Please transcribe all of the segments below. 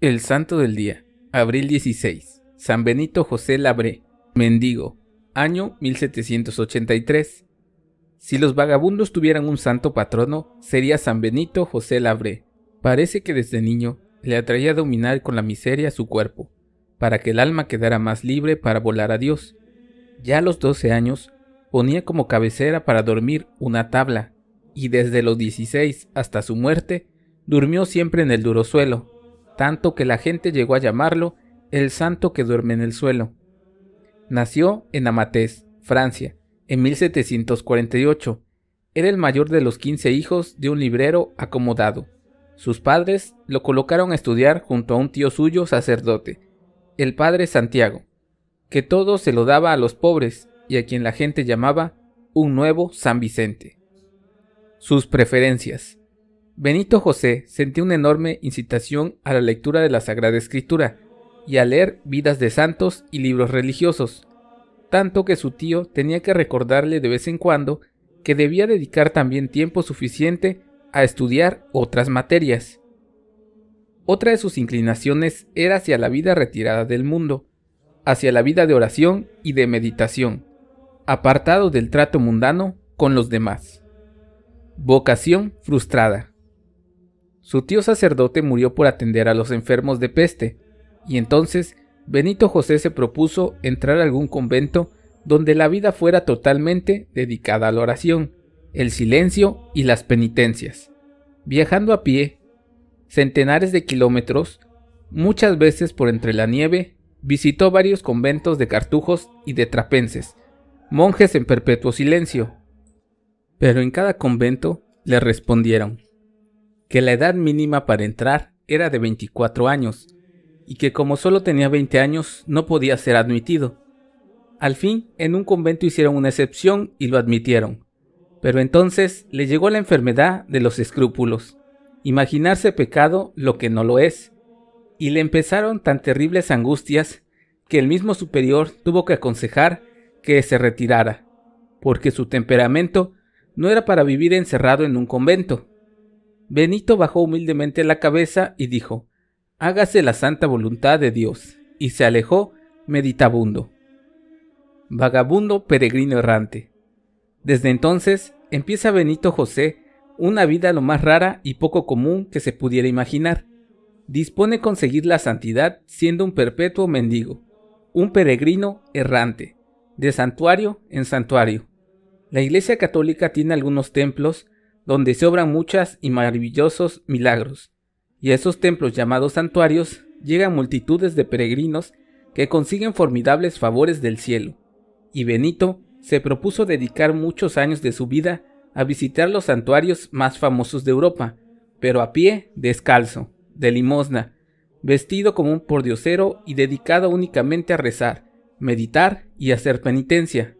El Santo del Día, abril 16, San Benito José Labré, mendigo, año 1783. Si los vagabundos tuvieran un santo patrono, sería San Benito José Labré. Parece que desde niño le atraía dominar con la miseria su cuerpo, para que el alma quedara más libre para volar a Dios. Ya a los 12 años, ponía como cabecera para dormir una tabla, y desde los 16 hasta su muerte, durmió siempre en el duro suelo, tanto que la gente llegó a llamarlo el santo que duerme en el suelo. Nació en Amatés, Francia, en 1748. Era el mayor de los 15 hijos de un librero acomodado. Sus padres lo colocaron a estudiar junto a un tío suyo sacerdote, el padre Santiago, que todo se lo daba a los pobres y a quien la gente llamaba un nuevo San Vicente. Sus preferencias. Benito José sentía una enorme incitación a la lectura de la Sagrada Escritura y a leer vidas de santos y libros religiosos, tanto que su tío tenía que recordarle de vez en cuando que debía dedicar también tiempo suficiente a estudiar otras materias. Otra de sus inclinaciones era hacia la vida retirada del mundo, hacia la vida de oración y de meditación, apartado del trato mundano con los demás. Vocación frustrada. Su tío sacerdote murió por atender a los enfermos de peste, y entonces Benito José se propuso entrar a algún convento donde la vida fuera totalmente dedicada a la oración, el silencio y las penitencias. Viajando a pie, centenares de kilómetros, muchas veces por entre la nieve, visitó varios conventos de cartujos y de trapenses, monjes en perpetuo silencio. Pero en cada convento le respondieron, que la edad mínima para entrar era de 24 años, y que como solo tenía 20 años no podía ser admitido. Al fin, en un convento hicieron una excepción y lo admitieron. Pero entonces le llegó la enfermedad de los escrúpulos, imaginarse pecado lo que no lo es, y le empezaron tan terribles angustias que el mismo superior tuvo que aconsejar que se retirara, porque su temperamento no era para vivir encerrado en un convento. Benito bajó humildemente la cabeza y dijo, Hágase la santa voluntad de Dios, y se alejó meditabundo. Vagabundo peregrino errante. Desde entonces empieza Benito José una vida lo más rara y poco común que se pudiera imaginar. Dispone conseguir la santidad siendo un perpetuo mendigo, un peregrino errante, de santuario en santuario. La Iglesia Católica tiene algunos templos donde se obran muchas y maravillosos milagros. Y a esos templos llamados santuarios llegan multitudes de peregrinos que consiguen formidables favores del cielo. Y Benito se propuso dedicar muchos años de su vida a visitar los santuarios más famosos de Europa, pero a pie, descalzo, de limosna, vestido como un pordiosero y dedicado únicamente a rezar, meditar y hacer penitencia.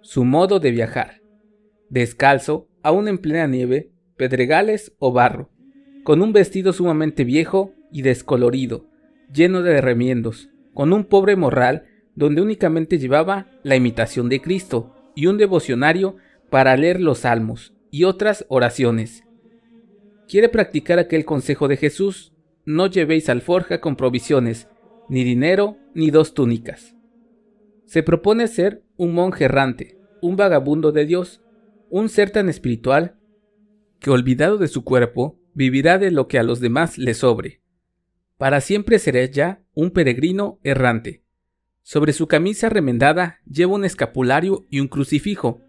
Su modo de viajar. Descalzo, aún en plena nieve, pedregales o barro, con un vestido sumamente viejo y descolorido, lleno de remiendos, con un pobre morral donde únicamente llevaba la imitación de Cristo y un devocionario para leer los salmos y otras oraciones. Quiere practicar aquel consejo de Jesús, no llevéis alforja con provisiones, ni dinero, ni dos túnicas. Se propone ser un monje errante, un vagabundo de Dios, un ser tan espiritual que olvidado de su cuerpo, vivirá de lo que a los demás le sobre. Para siempre seré ya un peregrino errante. Sobre su camisa remendada lleva un escapulario y un crucifijo.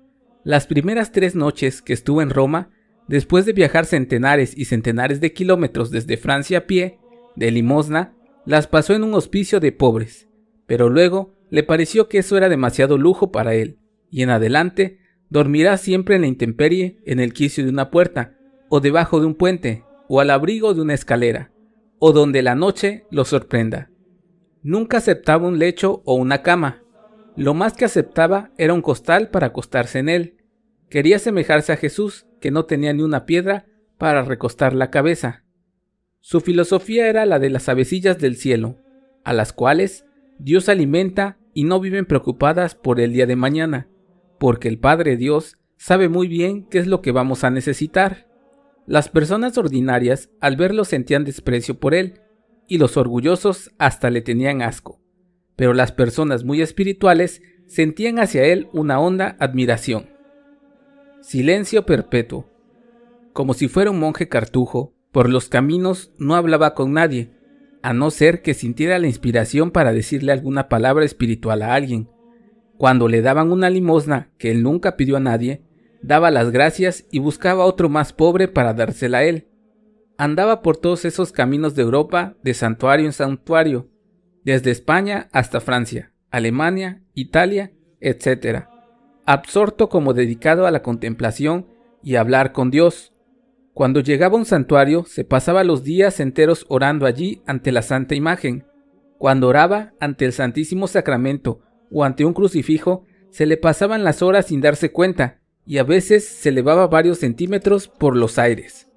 Las primeras tres noches que estuvo en Roma, después de viajar centenares y centenares de kilómetros desde Francia a pie, de limosna, las pasó en un hospicio de pobres, pero luego le pareció que eso era demasiado lujo para él, y en adelante Dormirá siempre en la intemperie, en el quicio de una puerta, o debajo de un puente, o al abrigo de una escalera, o donde la noche lo sorprenda. Nunca aceptaba un lecho o una cama. Lo más que aceptaba era un costal para acostarse en él. Quería asemejarse a Jesús, que no tenía ni una piedra para recostar la cabeza. Su filosofía era la de las avecillas del cielo, a las cuales Dios alimenta y no viven preocupadas por el día de mañana porque el Padre Dios sabe muy bien qué es lo que vamos a necesitar. Las personas ordinarias al verlo sentían desprecio por él, y los orgullosos hasta le tenían asco, pero las personas muy espirituales sentían hacia él una honda admiración. Silencio perpetuo. Como si fuera un monje cartujo, por los caminos no hablaba con nadie, a no ser que sintiera la inspiración para decirle alguna palabra espiritual a alguien, cuando le daban una limosna que él nunca pidió a nadie, daba las gracias y buscaba otro más pobre para dársela a él. Andaba por todos esos caminos de Europa de santuario en santuario, desde España hasta Francia, Alemania, Italia, etc., absorto como dedicado a la contemplación y hablar con Dios. Cuando llegaba a un santuario, se pasaba los días enteros orando allí ante la santa imagen. Cuando oraba ante el Santísimo Sacramento o ante un crucifijo, se le pasaban las horas sin darse cuenta, y a veces se elevaba varios centímetros por los aires.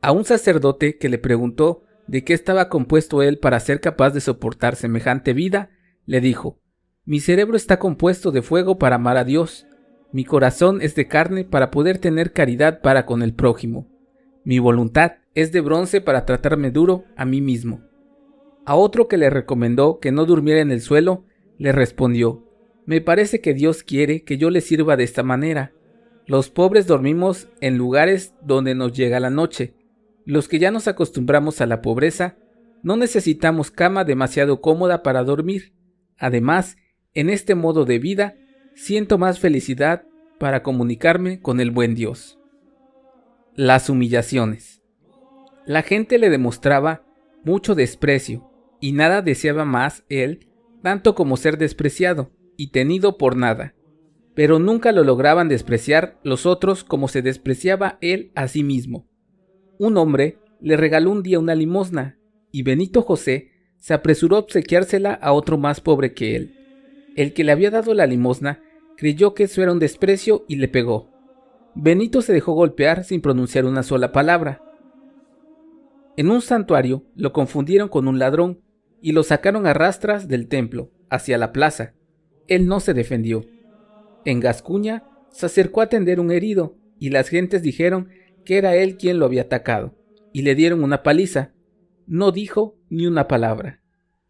A un sacerdote que le preguntó de qué estaba compuesto él para ser capaz de soportar semejante vida, le dijo, Mi cerebro está compuesto de fuego para amar a Dios, mi corazón es de carne para poder tener caridad para con el prójimo, mi voluntad es de bronce para tratarme duro a mí mismo. A otro que le recomendó que no durmiera en el suelo, le respondió, me parece que Dios quiere que yo le sirva de esta manera. Los pobres dormimos en lugares donde nos llega la noche. Los que ya nos acostumbramos a la pobreza, no necesitamos cama demasiado cómoda para dormir. Además, en este modo de vida, siento más felicidad para comunicarme con el buen Dios. Las humillaciones. La gente le demostraba mucho desprecio y nada deseaba más él tanto como ser despreciado y tenido por nada, pero nunca lo lograban despreciar los otros como se despreciaba él a sí mismo. Un hombre le regaló un día una limosna, y Benito José se apresuró a obsequiársela a otro más pobre que él. El que le había dado la limosna creyó que eso era un desprecio y le pegó. Benito se dejó golpear sin pronunciar una sola palabra. En un santuario lo confundieron con un ladrón y lo sacaron a rastras del templo, hacia la plaza. Él no se defendió. En Gascuña se acercó a atender un herido, y las gentes dijeron que era él quien lo había atacado, y le dieron una paliza. No dijo ni una palabra.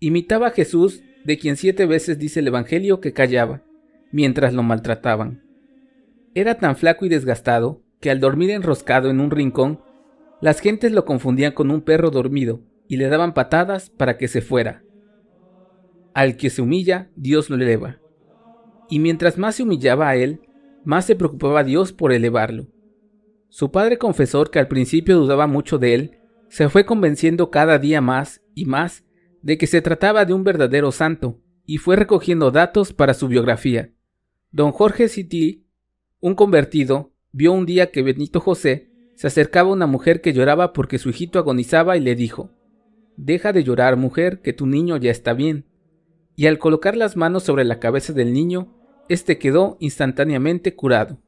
Imitaba a Jesús, de quien siete veces dice el Evangelio que callaba, mientras lo maltrataban. Era tan flaco y desgastado que al dormir enroscado en un rincón, las gentes lo confundían con un perro dormido y le daban patadas para que se fuera. Al que se humilla, Dios lo eleva. Y mientras más se humillaba a él, más se preocupaba Dios por elevarlo. Su padre confesor, que al principio dudaba mucho de él, se fue convenciendo cada día más y más de que se trataba de un verdadero santo, y fue recogiendo datos para su biografía. Don Jorge city un convertido, vio un día que Benito José se acercaba a una mujer que lloraba porque su hijito agonizaba y le dijo, Deja de llorar, mujer, que tu niño ya está bien. Y al colocar las manos sobre la cabeza del niño, éste quedó instantáneamente curado.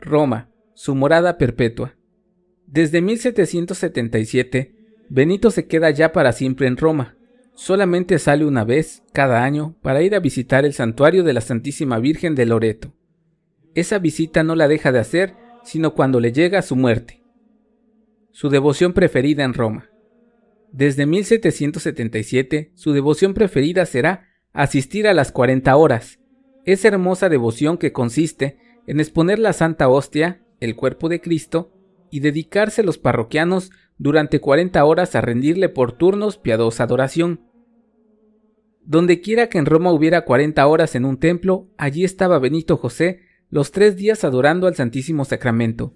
Roma, su morada perpetua. Desde 1777, Benito se queda ya para siempre en Roma. Solamente sale una vez cada año para ir a visitar el santuario de la Santísima Virgen de Loreto. Esa visita no la deja de hacer sino cuando le llega su muerte. Su devoción preferida en Roma. Desde 1777, su devoción preferida será asistir a las 40 horas, esa hermosa devoción que consiste en exponer la Santa Hostia, el cuerpo de Cristo, y dedicarse los parroquianos durante 40 horas a rendirle por turnos piadosa adoración. Donde quiera que en Roma hubiera 40 horas en un templo, allí estaba Benito José los tres días adorando al Santísimo Sacramento,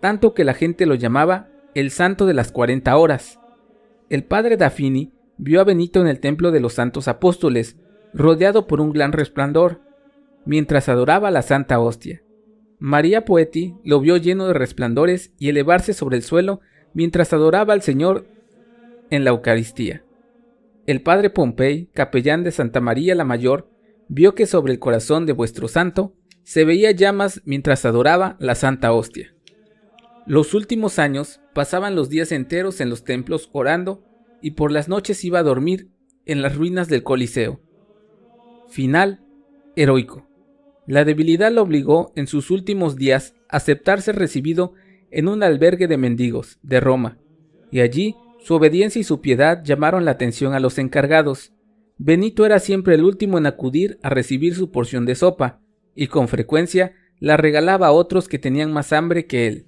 tanto que la gente lo llamaba el Santo de las 40 horas. El padre Dafini vio a Benito en el templo de los santos apóstoles, rodeado por un gran resplandor, mientras adoraba la Santa Hostia. María Poeti lo vio lleno de resplandores y elevarse sobre el suelo mientras adoraba al Señor en la Eucaristía. El padre Pompey, capellán de Santa María la Mayor, vio que sobre el corazón de vuestro santo se veía llamas mientras adoraba la Santa Hostia. Los últimos años pasaban los días enteros en los templos orando y por las noches iba a dormir en las ruinas del Coliseo. Final heroico. La debilidad lo obligó en sus últimos días a aceptarse recibido en un albergue de mendigos de Roma, y allí su obediencia y su piedad llamaron la atención a los encargados. Benito era siempre el último en acudir a recibir su porción de sopa, y con frecuencia la regalaba a otros que tenían más hambre que él.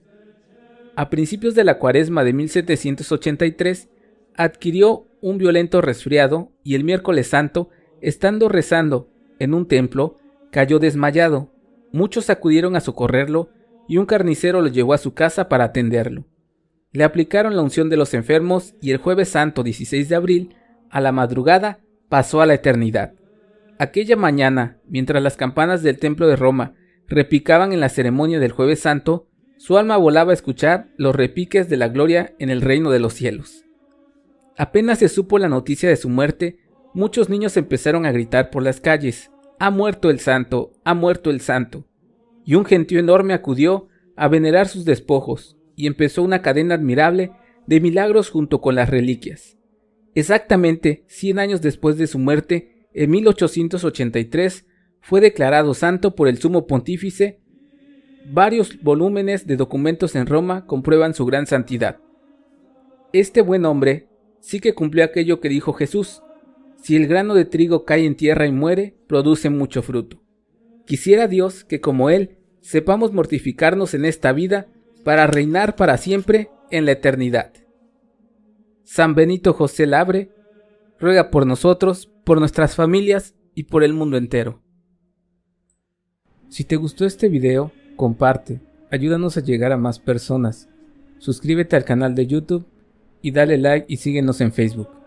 A principios de la cuaresma de 1783, adquirió un violento resfriado y el miércoles santo, estando rezando en un templo, cayó desmayado. Muchos acudieron a socorrerlo y un carnicero lo llevó a su casa para atenderlo. Le aplicaron la unción de los enfermos y el jueves santo 16 de abril, a la madrugada, pasó a la eternidad. Aquella mañana, mientras las campanas del templo de Roma repicaban en la ceremonia del jueves santo, su alma volaba a escuchar los repiques de la gloria en el reino de los cielos. Apenas se supo la noticia de su muerte, muchos niños empezaron a gritar por las calles, ha muerto el santo, ha muerto el santo. Y un gentío enorme acudió a venerar sus despojos, y empezó una cadena admirable de milagros junto con las reliquias. Exactamente 100 años después de su muerte, en 1883, fue declarado santo por el sumo pontífice varios volúmenes de documentos en Roma comprueban su gran santidad. Este buen hombre sí que cumplió aquello que dijo Jesús, si el grano de trigo cae en tierra y muere, produce mucho fruto. Quisiera Dios que como Él sepamos mortificarnos en esta vida para reinar para siempre en la eternidad. San Benito José Labre, ruega por nosotros, por nuestras familias y por el mundo entero. Si te gustó este video, comparte, ayúdanos a llegar a más personas, suscríbete al canal de YouTube y dale like y síguenos en Facebook.